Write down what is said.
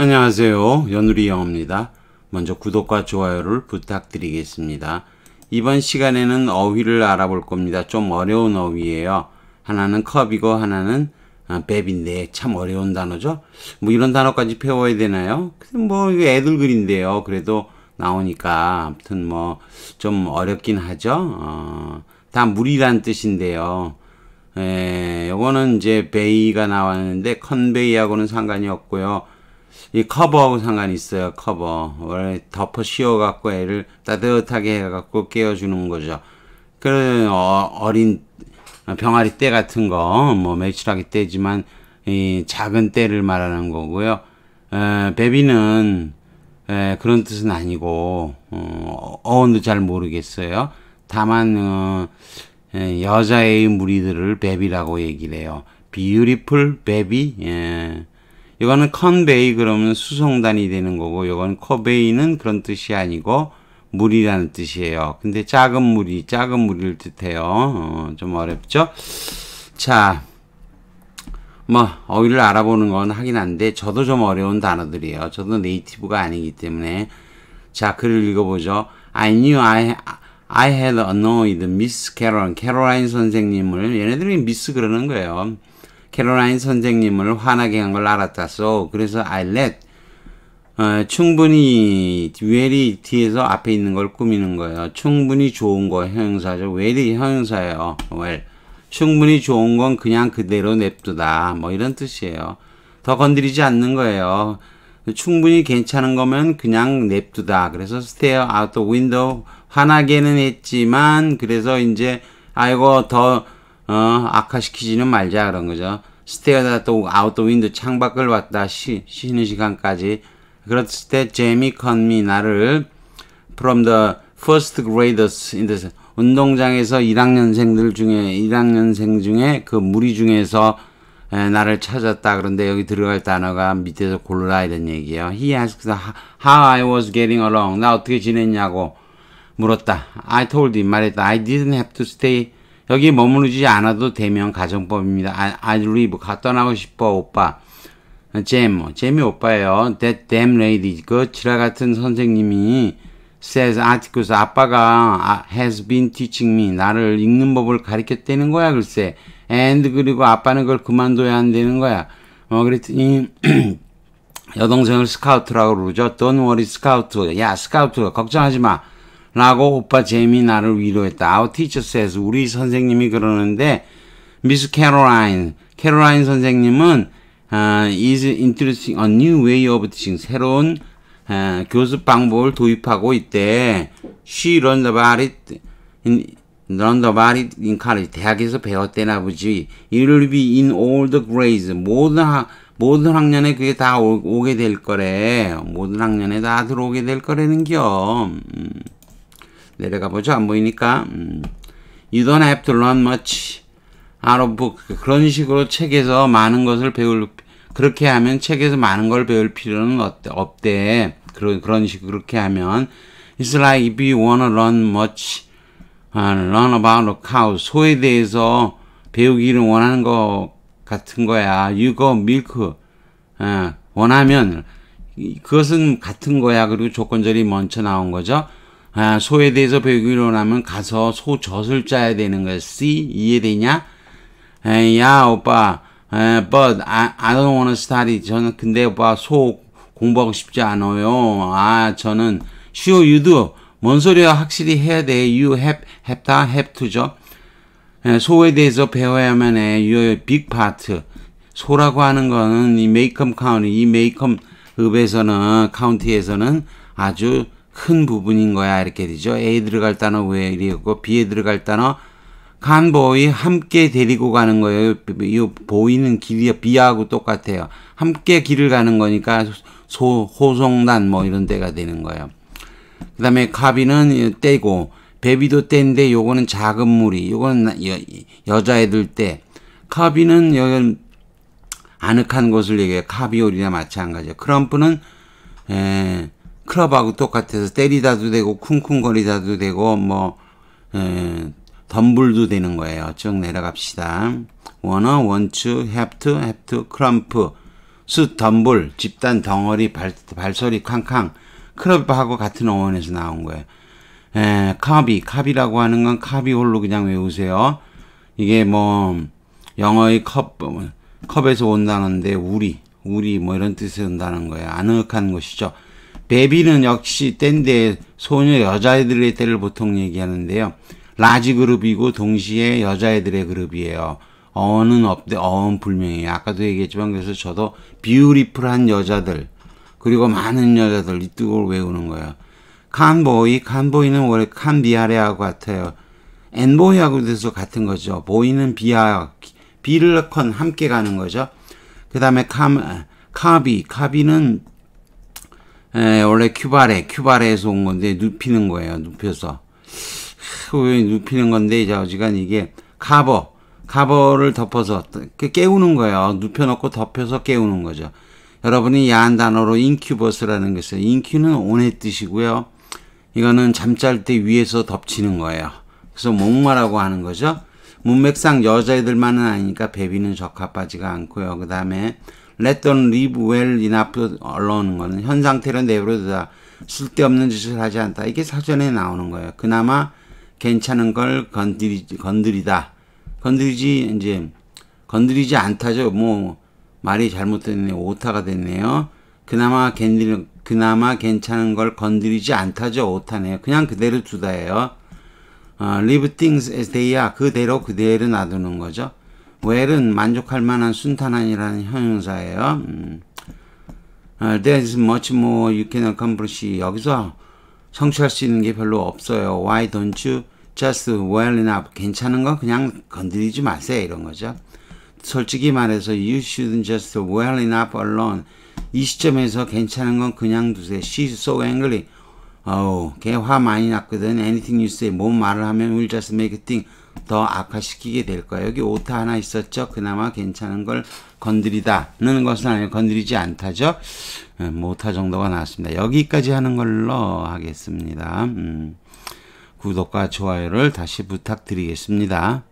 안녕하세요. 연우리 영어입니다. 먼저 구독과 좋아요를 부탁드리겠습니다. 이번 시간에는 어휘를 알아볼 겁니다. 좀 어려운 어휘예요. 하나는 컵이고 하나는 맵인데 아, 참 어려운 단어죠. 뭐 이런 단어까지 배워야 되나요? 뭐 애들 글인데요. 그래도 나오니까 아무튼 뭐 좀 어렵긴 하죠. 어, 다 물이란 뜻인데요. 에, 예, 요거는 이제 베이가 나왔는데 컨베이하고는 상관이 없고요. 이 커버하고 상관이 있어요. 커버. 원래 덮어 씌워갖고 애를 따뜻하게 해갖고 깨워주는 거죠. 그런 어, 린 병아리 떼 같은 거, 뭐 매출하기 떼지만 이 작은 떼를 말하는 거고요. 에, 베비는 에, 그런 뜻은 아니고 어, 어원도 잘 모르겠어요. 다만 어, 여자의 무리들을 베비라고 얘기를 해요. 비유리풀 베비. 예. 이거는 컨베이 그러면 수송단이 되는 거고 이건 커베이는 그런 뜻이 아니고 물이라는 뜻이에요. 근데 작은 물이 작은 물일 듯해요. 어, 좀 어렵죠? 자, 뭐 어휘를 알아보는 건 하긴 한데 저도 좀 어려운 단어들이에요. 저도 네이티브가 아니기 때문에 자 글을 읽어보죠. I knew I I had annoyed Miss Carol. 캐롤라인 선생님을 얘네들이 미스 그러는 거예요. 캐롤라인 선생님을 화나게 한 걸 알았다소. 그래서 I let 어, 충분히 very 뒤에서 앞에 있는 걸 꾸미는 거예요. 충분히 좋은 거 형용사죠. very 형용사예요. well 충분히 좋은 건 그냥 그대로 냅두다. 뭐 이런 뜻이에요. 더 건드리지 않는 거예요. 충분히 괜찮은 거면 그냥 냅두다. 그래서 stare out the window 화나게는 했지만 그래서 이제 아이고 더 어, 악화시키지는 말자 그런 거죠. 스테어다 또 아웃도 윈드 창밖을 왔다 쉬, 쉬는 시간까지 그랬을 때 제미 컨미 나를 from the first graders in the 운동장에서 1학년생들 중에 1학년생 중에 그 무리 중에서 에, 나를 찾았다. 그런데 여기 들어갈 단어가 밑에서 골라야 된 얘기예요. He asked how I was getting along. 나 어떻게 지냈냐고 물었다. I told him 말했다. I didn't have to stay 여기 머무르지 않아도 되면 가정법입니다. I, i leave. 가, 떠나고 싶어, 오빠. 잼, 뭐, 잼이 오빠예요. That damn lady. 그 지라 같은 선생님이 says articles. 아빠가 아, has been teaching me. 나를 읽는 법을 가르쳤다는 거야, 글쎄. and 그리고 아빠는 그걸 그만둬야 한다는 거야. 어, 그랬더니 여동생을 스카우트라고 그러죠. Don't worry, 스카우트. 야, 스카우트. 걱정하지 마. 라고 오빠 제임이 나를 위로했다. Our teacher says 우리 선생님이 그러는데 미스 캐롤라인 캐롤라인 선생님은 uh, is introducing a new way of teaching 새로운 uh, 교습 방법을 도입하고 있대. She learned about it in, learned about it in college 대학에서 배웠대나 보지. It will be in all the grades 모든 학 모든 학년에 그게 다 오, 오게 될 거래. 모든 학년에 다 들어오게 될 거라는 겸. 음. 내려가 보죠. 안 보이니까. 음, you don't have to learn much out of book. 그런 식으로 책에서 많은 것을 배울, 그렇게 하면 책에서 많은 걸 배울 필요는 없대. 그런, 그런 식으로 그렇게 하면. It's like if you wanna learn much, uh, learn about a cow. 소에 대해서 배우기를 원하는 것 같은 거야. You go milk. 어, 원하면. 그것은 같은 거야. 그리고 조건절이 먼저 나온 거죠. 아, 소에 대해서 배우기로 하면 가서 소 젖을 짜야 되는 거야. 이해되냐? 에, 야, 오빠. 에, but I, I don't wanna study. 저는 근데 오빠 소 공부하고 싶지 않아요. 아, 저는 sure you do. 뭔 소리야 확실히 해야 돼. you have, have 다 have to죠. 에, 소에 대해서 배워야만 해. y o u big part. 소라고 하는 거는 이 메이컴 카운티, 이 메이컴 읍에서는, 카운티에서는 아주 큰 부분인 거야 이렇게 되죠. A 들어갈 단어 왜 이리고 B에 들어갈 단어 간보이 함께 데리고 가는 거예요. 이 보이는 길이 B하고 똑같아요. 함께 길을 가는 거니까 소, 호송단 뭐 이런 데가 되는 거예요. 그 다음에 가비는 떼고 베비도 떼인데 요거는 작은 무리 요거는 여, 여자애들 떼 카비는 여기 아늑한 곳을 얘기해요. 카비올이나 마찬가지예요. 크럼프는 에, 클럽하고 똑같아서 때리다도 되고 쿵쿵거리다도 되고 뭐 에, 예, 덤블도 되는 거예요. 쭉 내려갑시다. 원어, 원추, 햅트, 햅트, 크럼프, 숫, 덤블 집단, 덩어리, 발, 발소리, 쾅쾅 클럽하고 같은 어원에서 나온 거예요. 에, 예, 카비, 카비라고 하는 건 카비 홀로 그냥 외우세요. 이게 뭐 영어의 컵, 컵에서 온다는데 우리, 우리 뭐 이런 뜻이 온다는 거예요. 아늑한 것이죠. 베비는 역시 댄데 소녀 여자애들의 때를 보통 얘기하는데요. 라지 그룹이고 동시에 여자애들의 그룹이에요. 어는 없대, 어은 불명이에요. 아까도 얘기했지만 그래서 저도 비유리풀한 여자들 그리고 많은 여자들 이 뜨걸 외우는 거예요. 칸보이, 칸보이는 원래 칸비아레하고 같아요. 엔보이하고 돼서 같은 거죠. 보이는 비아, 비를 컨 함께 가는 거죠. 그 다음에 아, 카비, 카비는 에, 예, 원래 큐바레, 큐바레에서 온 건데 눕히는 거예요. 눕혀서. 우 눕히는 건데 이제 어지간 이게 카버, 카버를 덮어서 깨우는 거예요. 눕혀놓고 덮여서 깨우는 거죠. 여러분이 야한 단어로 인큐버스라는 게 있어요. 인큐는 온의 뜻이고요. 이거는 잠잘 때 위에서 덮치는 거예요. 그래서 목마라고 하는 거죠. 문맥상 여자애들만은 아니니까 베비는 적합하지가 않고요. 그 다음에 Let them live well enough alone 거는 현 상태로 내버려두다. 쓸데없는 짓을 하지 않다. 이게 사전에 나오는 거예요. 그나마 괜찮은 걸 건드리, 건드리다. 건드리지, 이제, 건드리지 않다죠. 뭐, 말이 잘못됐네. 오타가 됐네요. 그나마 견디, 그나마 괜찮은 걸 건드리지 않다죠. 오타네요. 그냥 그대로 두다예요. 어, leave things as they are. 그대로 그대로 놔두는 거죠. 웰은 만족할 만한 순탄한이라는 형용사예요. 음. Uh, there is much more you can accomplish. 여기서 성취할 수 있는 게 별로 없어요. Why don't you just well enough? 괜찮은 건 그냥 건드리지 마세요. 이런 거죠. 솔직히 말해서 you shouldn't just well enough alone. 이 시점에서 괜찮은 건 그냥 두세요. She's so angry. 어우, oh, 걔화 많이 났거든. Anything you say. 뭔 말을 하면 will just make a thing. 더 악화시키게 될 거예요. 여기 오타 하나 있었죠. 그나마 괜찮은 걸 건드리다는 것은 아니고 건드리지 않다죠. 음, 오타 정도가 나왔습니다. 여기까지 하는 걸로 하겠습니다. 음, 구독과 좋아요를 다시 부탁드리겠습니다.